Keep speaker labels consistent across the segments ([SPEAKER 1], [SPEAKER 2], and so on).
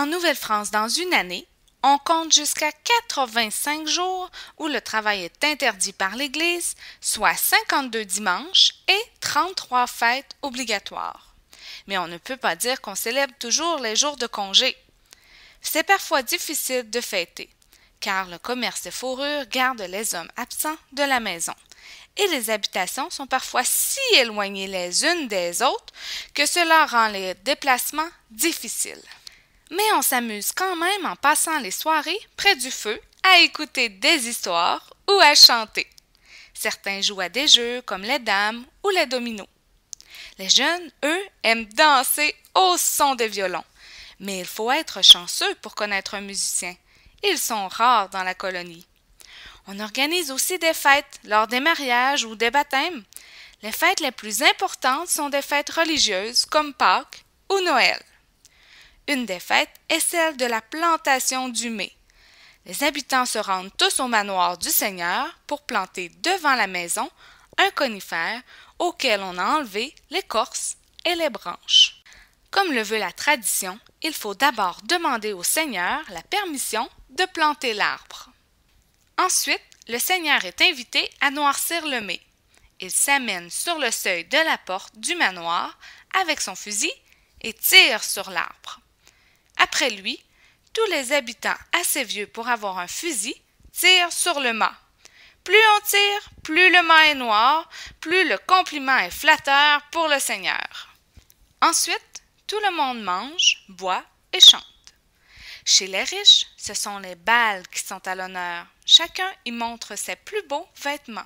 [SPEAKER 1] En Nouvelle-France, dans une année, on compte jusqu'à 85 jours où le travail est interdit par l'Église, soit 52 dimanches et 33 fêtes obligatoires. Mais on ne peut pas dire qu'on célèbre toujours les jours de congé. C'est parfois difficile de fêter, car le commerce des fourrures garde les hommes absents de la maison, et les habitations sont parfois si éloignées les unes des autres que cela rend les déplacements difficiles mais on s'amuse quand même en passant les soirées près du feu à écouter des histoires ou à chanter. Certains jouent à des jeux comme les dames ou les dominos. Les jeunes, eux, aiment danser au son des violons. Mais il faut être chanceux pour connaître un musicien. Ils sont rares dans la colonie. On organise aussi des fêtes lors des mariages ou des baptêmes. Les fêtes les plus importantes sont des fêtes religieuses comme Pâques ou Noël. Une des fêtes est celle de la plantation du mai. Les habitants se rendent tous au manoir du Seigneur pour planter devant la maison un conifère auquel on a enlevé l'écorce et les branches. Comme le veut la tradition, il faut d'abord demander au Seigneur la permission de planter l'arbre. Ensuite, le Seigneur est invité à noircir le mets. Il s'amène sur le seuil de la porte du manoir avec son fusil et tire sur l'arbre. Après lui, tous les habitants assez vieux pour avoir un fusil tirent sur le mât. Plus on tire, plus le mât est noir, plus le compliment est flatteur pour le Seigneur. Ensuite, tout le monde mange, boit et chante. Chez les riches, ce sont les bals qui sont à l'honneur. Chacun y montre ses plus beaux vêtements.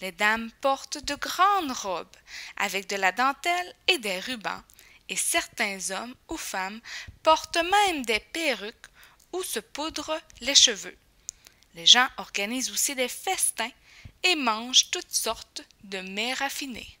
[SPEAKER 1] Les dames portent de grandes robes, avec de la dentelle et des rubans, et certains hommes ou femmes portent même des perruques ou se poudrent les cheveux. Les gens organisent aussi des festins et mangent toutes sortes de mets raffinés.